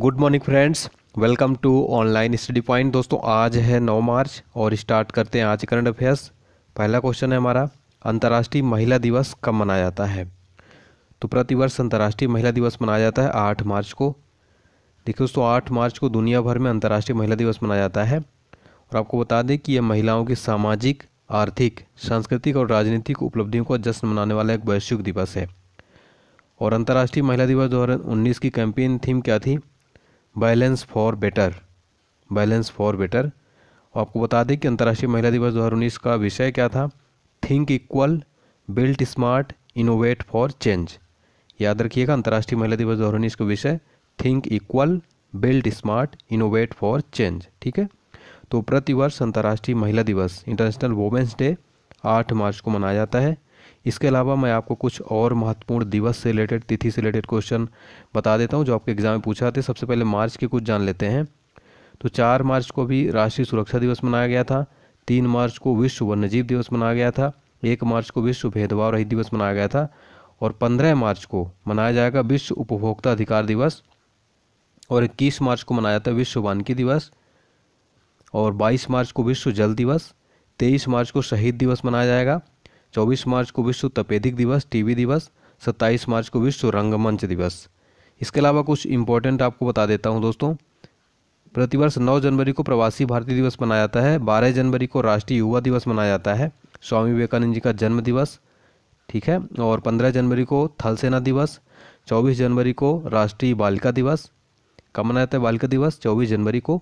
good morning friends welcome to online study point दोस्तों आज है 9 मार्च और स्टार्ट करते हैं आज करंट अफेयर्स पहला क्वेश्चन है हमारा अंतर्राष्ट्रीय महिला दिवस कब मनाया जाता है तो प्रतिवर्ष अंतर्राष्ट्रीय महिला दिवस मनाया जाता है आठ मार्च को देखिए दोस्तों आठ मार्च को दुनिया भर में अंतर्राष्ट्रीय महिला दिवस मनाया जाता है और आपको बता दें कि यह महिलाओं की सामाजिक आर्थिक सांस्कृतिक और राजनीतिक उपलब्धियों का जश्न मनाने वाला एक वैश्विक दिवस है और अंतर्राष्ट्रीय महिला दिवस दो की कैंपेन थीम क्या थी balance for better balance for better आपको बता दें कि अंतर्राष्ट्रीय महिला दिवस 2019 का विषय क्या था think equal built smart innovate for change याद रखिएगा अंतर्राष्ट्रीय महिला दिवस 2019 का विषय think equal built smart innovate for change ठीक है तो प्रतिवर्ष अंतर्राष्ट्रीय महिला दिवस इंटरनेशनल वोमेंस डे आठ मार्च को मनाया जाता है इसके अलावा मैं आपको कुछ और महत्वपूर्ण दिवस से रिलेटेड तिथि से रिलेटेड क्वेश्चन बता देता हूँ जो आपके एग्जाम में पूछा थे सबसे पहले मार्च के कुछ जान लेते हैं तो चार मार्च को भी राष्ट्रीय सुरक्षा दिवस मनाया गया था तीन मार्च को विश्व वन्यजीव दिवस मनाया गया था एक मार्च को विश्व भेदभाव रहित दिवस मनाया गया था और पंद्रह मार्च को मनाया जाएगा विश्व उपभोक्ता अधिकार दिवस और इक्कीस मार्च को मनाया जाता है विश्व वानकी दिवस और बाईस मार्च को विश्व जल दिवस तेईस मार्च को शहीद दिवस मनाया जाएगा चौबीस मार्च को विश्व तपेदिक दिवस टीबी दिवस सत्ताईस मार्च को विश्व रंगमंच दिवस इसके अलावा कुछ इंपॉर्टेंट आपको बता देता हूँ दोस्तों प्रतिवर्ष 9 जनवरी को प्रवासी भारतीय दिवस मनाया जाता है 12 जनवरी को राष्ट्रीय युवा दिवस मनाया जाता है स्वामी विवेकानंद जी का जन्म दिवस ठीक है और 15 जनवरी को थल सेना दिवस 24 जनवरी को राष्ट्रीय बालिका दिवस कब मनाया जाता है बालिका दिवस 24 जनवरी को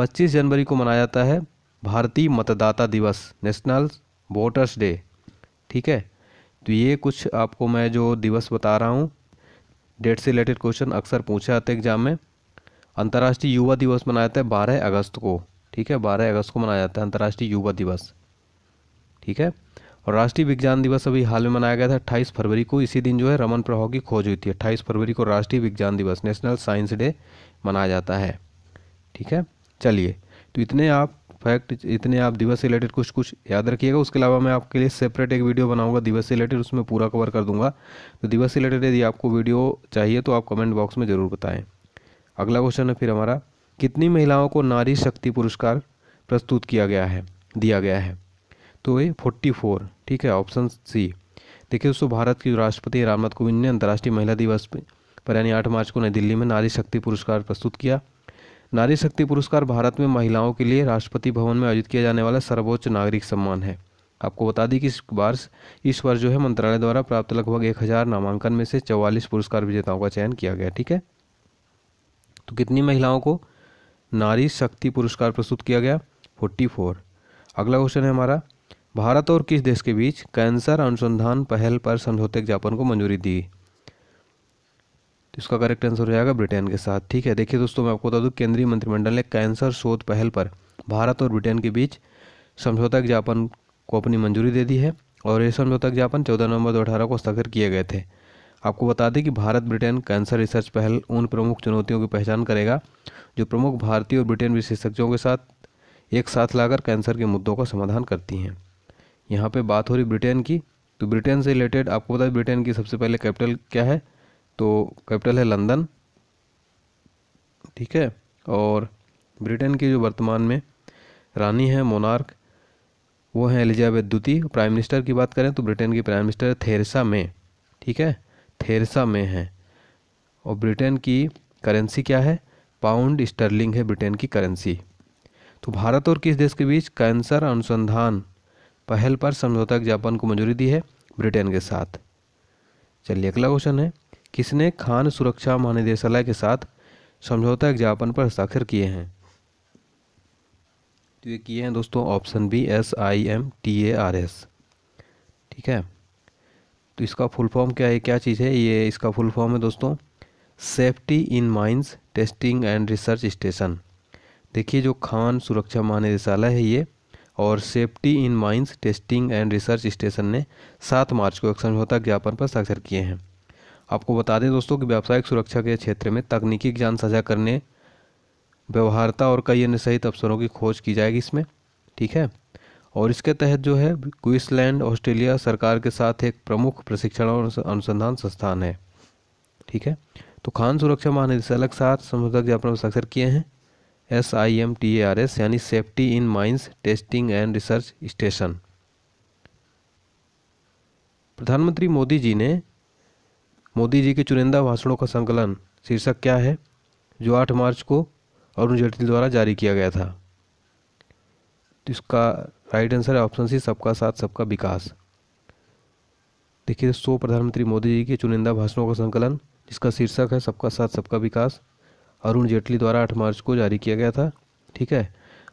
25 जनवरी को मनाया जाता है भारतीय मतदाता दिवस नेशनल वोटर्स डे ठीक है तो ये कुछ आपको मैं जो दिवस बता रहा हूँ डेट से रिलेटेड क्वेश्चन अक्सर पूछे जाते हैं एग्जाम में अंतर्राष्ट्रीय युवा दिवस मनाया जाता है बारह अगस्त को ठीक है बारह अगस्त को मनाया जाता है अंतर्राष्ट्रीय युवा दिवस ठीक है और राष्ट्रीय विज्ञान दिवस अभी हाल में मनाया गया था अट्ठाईस फरवरी को इसी दिन जो है रमन प्रभाव की खोज हुई थी अट्ठाईस फरवरी को राष्ट्रीय विज्ञान दिवस नेशनल साइंस डे मनाया जाता है ठीक है चलिए तो इतने आप फैक्ट इतने आप दिवस से रिलेटेड कुछ कुछ याद रखिएगा उसके अलावा मैं आपके लिए सेपरेट एक वीडियो बनाऊंगा दिवस से रिलेटेड उसमें पूरा कवर कर दूंगा तो दिवस से रिलेटेड यदि आपको वीडियो चाहिए तो आप कमेंट बॉक्स में ज़रूर बताएं अगला क्वेश्चन है फिर हमारा कितनी महिलाओं को नारी शक्ति पुरस्कार प्रस्तुत किया गया है दिया गया है तो ये फोर्टी फोर ठीक है ऑप्शन सी देखिए दोस्तों भारत की राष्ट्रपति रामनाथ कोविंद ने अंतर्राष्ट्रीय महिला दिवस पर यानी आठ मार्च को नई दिल्ली में नारी शक्ति पुरस्कार प्रस्तुत किया नारी शक्ति पुरस्कार भारत में महिलाओं के लिए राष्ट्रपति भवन में आयोजित किया जाने वाला सर्वोच्च नागरिक सम्मान है आपको बता दें कि इस बार इस वर्ष जो है मंत्रालय द्वारा प्राप्त लगभग एक हज़ार नामांकन में से चौवालीस पुरस्कार विजेताओं का चयन किया गया ठीक है तो कितनी महिलाओं को नारी शक्ति पुरस्कार प्रस्तुत किया गया फोर्टी फोर अगला क्वेश्चन है हमारा भारत और किस देश के बीच कैंसर अनुसंधान पहल पर समझौते ज्ञापन को मंजूरी दी इसका करेक्ट आंसर हो जाएगा ब्रिटेन के साथ ठीक है देखिए दोस्तों मैं आपको बता दूँ केंद्रीय मंत्रिमंडल ने कैंसर शोध पहल पर भारत और ब्रिटेन के बीच समझौता ज्ञापन को अपनी मंजूरी दे दी है और ये समझौता ज्ञापन चौदह नवंबर दो अठारह को हस्ताक्षर किए गए थे आपको बता दें कि भारत ब्रिटेन कैंसर रिसर्च पहल उन प्रमुख चुनौतियों की पहचान करेगा जो प्रमुख भारतीय और ब्रिटेन विशेषज्ञों के साथ एक साथ लाकर कैंसर के मुद्दों का समाधान करती हैं यहाँ पे बात हो रही ब्रिटेन की तो ब्रिटेन से रिलेटेड आपको बता ब्रिटेन की सबसे पहले कैपिटल क्या है तो कैपिटल है लंदन ठीक है और ब्रिटेन की जो वर्तमान में रानी है मोनार्क वो है एलिजाबेथ द्वितीय प्राइम मिनिस्टर की बात करें तो ब्रिटेन की प्राइम मिनिस्टर थेरेसा मे ठीक है थेरेसा मे हैं और ब्रिटेन की करेंसी क्या है पाउंड स्टर्लिंग है ब्रिटेन की करेंसी तो भारत और किस देश के बीच कैंसर अनुसंधान पहल पर समझौता ज्ञापन को मंजूरी दी है ब्रिटेन के साथ चलिए अगला क्वेश्चन है किसने खान सुरक्षा महानिदेशालय के साथ समझौता ज्ञापन पर हस्ताक्षर किए हैं तो ये किए हैं दोस्तों option B S I M T A R S ठीक है तो इसका फुल फॉर्म क्या है क्या चीज़ है ये इसका फुल फॉर्म है दोस्तों safety in mines testing and research station देखिए जो खान सुरक्षा महानिदेशालय है ये और safety in mines testing and research station ने सात मार्च को एक समझौता ज्ञापन पर हस्ताक्षर किए हैं आपको बता दें दोस्तों कि व्यावसायिक सुरक्षा के क्षेत्र में तकनीकी ज्ञान साझा करने व्यवहारता और कई अन्य सहित अवसरों की खोज की जाएगी इसमें ठीक है और इसके तहत जो है क्विसलैंड ऑस्ट्रेलिया सरकार के साथ एक प्रमुख प्रशिक्षण और अनुसंधान संस्थान है ठीक है तो खान सुरक्षा महानिदेशक साथ समझौता ज्ञापन हस्ताक्षर किए हैं S I M T A R S यानी safety in mines testing and research station प्रधानमंत्री मोदी जी ने मोदी जी के चुनिंदा भाषणों का संकलन शीर्षक क्या है जो 8 मार्च को अरुण जेटली द्वारा जारी किया गया था तो इसका राइट आंसर है ऑप्शन सी सबका साथ सबका विकास देखिए सो प्रधानमंत्री मोदी जी के चुनिंदा भाषणों का संकलन जिसका शीर्षक है सबका साथ सबका विकास अरुण जेटली द्वारा आठ मार्च को जारी किया गया था ठीक है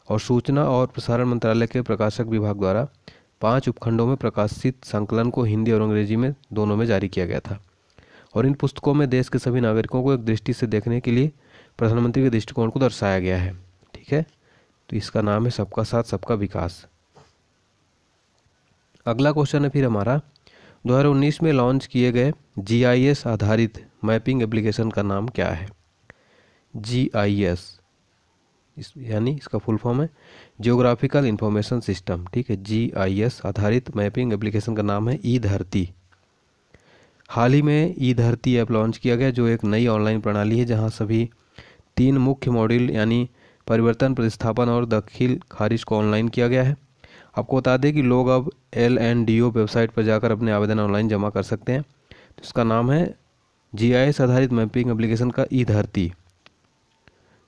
और सूचना और प्रसारण मंत्रालय के प्रकाशक विभाग द्वारा पांच उपखंडों में प्रकाशित संकलन को हिंदी और अंग्रेजी में दोनों में जारी किया गया था और इन पुस्तकों में देश के सभी नागरिकों को एक दृष्टि से देखने के लिए प्रधानमंत्री के दृष्टिकोण को दर्शाया गया है ठीक है तो इसका नाम है सबका साथ सबका विकास अगला क्वेश्चन है फिर हमारा 2019 में लॉन्च किए गए जी आधारित मैपिंग एप्लीकेशन का नाम क्या है जीआईएस इस यानी इसका फुल फॉर्म है जियोग्राफिकल इंफॉर्मेशन सिस्टम ठीक है एस आधारित मैपिंग एप्लीकेशन का नाम है ई धरती हाल ही में ई धरती ऐप लॉन्च किया गया जो एक नई ऑनलाइन प्रणाली है जहां सभी तीन मुख्य मॉड्यूल यानी परिवर्तन प्रतिस्थापन और दखिल खारिज को ऑनलाइन किया गया है आपको बता दें कि लोग अब L N D O website पर जाकर अपने आवेदन ऑनलाइन जमा कर सकते हैं तो इसका नाम है जी आई एस आधारित मैपिंग एप्लीकेशन का ई धरती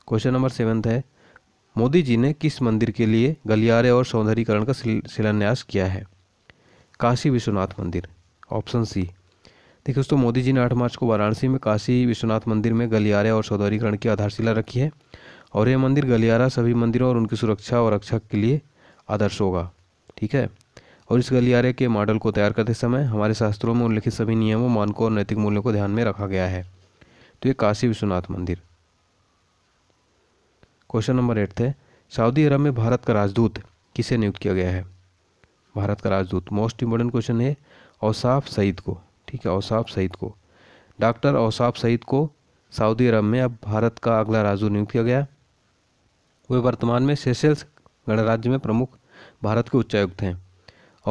क्वेश्चन नंबर सेवन्थ है मोदी जी ने किस मंदिर के लिए गलियारे और सौंदर्यीकरण का शिलान्यास किया है काशी विश्वनाथ मंदिर ऑप्शन सी देखिए दोस्तों मोदी जी ने आठ मार्च को वाराणसी में काशी विश्वनाथ मंदिर में गलियारे और सौदौरीकरण की आधारशिला रखी है और यह मंदिर गलियारा सभी मंदिरों और उनकी सुरक्षा और रक्षा के लिए आदर्श होगा ठीक है और इस गलियारे के मॉडल को तैयार करते समय हमारे शास्त्रों में उल्लिखित सभी नियमों मानकों और नैतिक मूल्यों को ध्यान में रखा गया है तो ये काशी विश्वनाथ मंदिर क्वेश्चन नंबर एट थे सऊदी अरब में भारत का राजदूत किसे नियुक्त किया गया है भारत का राजदूत मोस्ट इंपॉर्टेंट क्वेश्चन है औसाफ सईद को ठीक है औसाफ सईद को डॉक्टर औसाफ सईद को सऊदी अरब में अब भारत का अगला राजू नियुक्त किया गया वे वर्तमान में सेशल्स गणराज्य में प्रमुख भारत के उच्चायुक्त हैं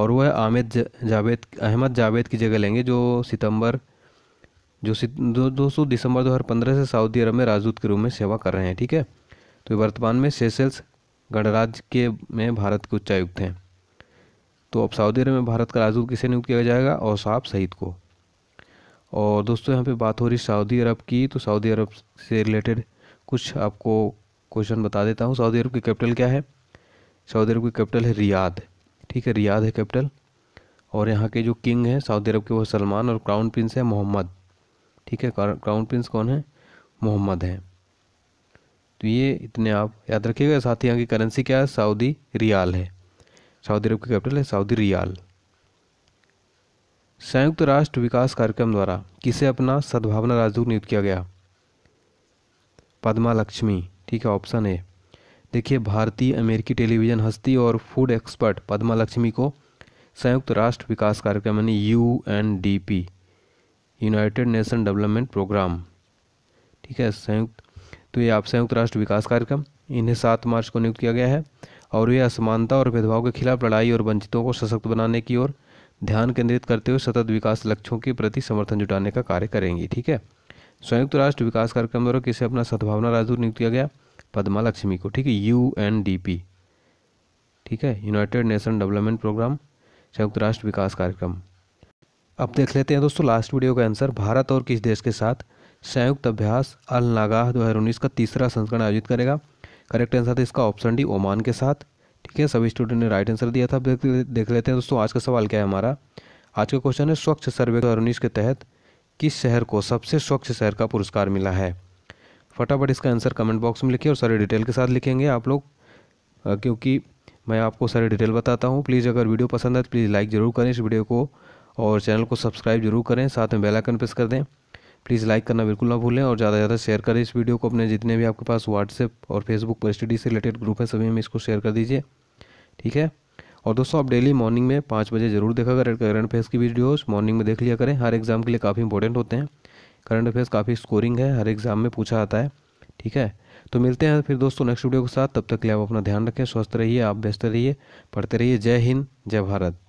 और वह आमिद जावेद अहमद जावेद की जगह लेंगे जो सितंबर जो दो दो सौ दिसंबर पंद्रह से सऊदी अरब में राजदूत के रूप में सेवा कर रहे हैं ठीक है तो वर्तमान में सेशल्स गणराज्य के में भारत के उच्चायुक्त हैं तो अब सऊदी अरब में भारत का राजदूत किसे नियुक्त किया जाएगा और साहब सईद को और दोस्तों यहाँ पे बात हो रही सऊदी अरब की तो सऊदी अरब से रिलेटेड कुछ आपको क्वेश्चन बता देता हूँ सऊदी अरब की कैपिटल क्या है सऊदी अरब की कैपिटल है रियाद ठीक है रियाद है कैपिटल और यहाँ के जो किंग हैं सऊदी अरब के वो सलमान और क्राउन प्रिंस है मोहम्मद ठीक है क्राउन प्रिंस कौन है मोहम्मद हैं तो ये इतने आप याद रखिएगा साथ ही यहाँ की करेंसी क्या है सऊदी रियाल है सऊदी अरब की कैपिटल है सऊदी रियाल संयुक्त राष्ट्र विकास कार्यक्रम द्वारा किसे अपना सद्भावना राजदूत नियुक्त किया गया पद्मा लक्ष्मी ठीक है ऑप्शन ए देखिए भारतीय अमेरिकी टेलीविज़न हस्ती और फूड एक्सपर्ट पद्मा लक्ष्मी को संयुक्त राष्ट्र विकास कार्यक्रम यानी U N D P United Nation development programme ठीक है संयुक्त तो ये आप संयुक्त राष्ट्र विकास कार्यक्रम इन्हें सात मार्च को नियुक्त किया गया है और ये असमानता और भेदभाव के खिलाफ लड़ाई और वंचितों को सशक्त बनाने की ओर ध्यान केंद्रित करते हुए सतत विकास लक्ष्यों के प्रति समर्थन जुटाने का कार्य करेंगी ठीक है संयुक्त राष्ट्र विकास कार्यक्रम द्वारा किसे अपना सद्भावना राजदूत नियुक्त किया गया पद्मा लक्ष्मी को ठीक है यू एन डी पी ठीक है यूनाइटेड नेशन डेवलपमेंट प्रोग्राम संयुक्त राष्ट्र विकास कार्यक्रम अब देख लेते हैं दोस्तों लास्ट वीडियो का आंसर भारत और किस देश के साथ संयुक्त अभ्यास अल नागाह दो का तीसरा संस्करण आयोजित करेगा करेक्ट आंसर था इसका ऑप्शन डी ओमान के साथ ठीक है सभी स्टूडेंट ने राइट आंसर दिया था देख देख लेते हैं दोस्तों आज का सवाल क्या है हमारा आज का क्वेश्चन है स्वच्छ सर्वे दो उन्नीस के तहत किस शहर को सबसे स्वच्छ शहर का पुरस्कार मिला है फटाफट इसका आंसर कमेंट बॉक्स में लिखिए और सारी डिटेल के साथ लिखेंगे आप लोग क्योंकि मैं आपको सारी डिटेल बताता हूँ प्लीज़ अगर वीडियो पसंद है तो प्लीज़ लाइक ज़रूर करें इस वीडियो को और चैनल को सब्सक्राइब जरूर करें साथ में बेल आइकन प्रेस कर दें प्लीज़ लाइक करना बिल्कुल ना भूलें और ज़्यादा से ज़्यादा शेयर करें इस वीडियो को अपने जितने भी आपके पास व्हाट्सएप और फेसबुक पर स्टडी से रिलेटेड ग्रुप है सभी में इसको शेयर कर दीजिए ठीक है और दोस्तों आप डेली मॉर्निंग में पाँच बजे ज़रूर देखा करें करंट अफेयर्स की वीडियोस मॉर्निंग में देख लिया करें हर एग्ज़ाम के लिए काफ़ी इंपॉर्टेंट होते हैं करंट अफेयर्स काफ़ी स्कोरिंग है हर एग्ज़ाम में पूछा आता है ठीक है तो मिलते हैं फिर दोस्तों नेक्स्ट वीडियो के साथ तब तक के लिए आप अपना ध्यान रखें स्वस्थ रहिए आप व्यस्त रहिए पढ़ते रहिए जय हिंद जय भारत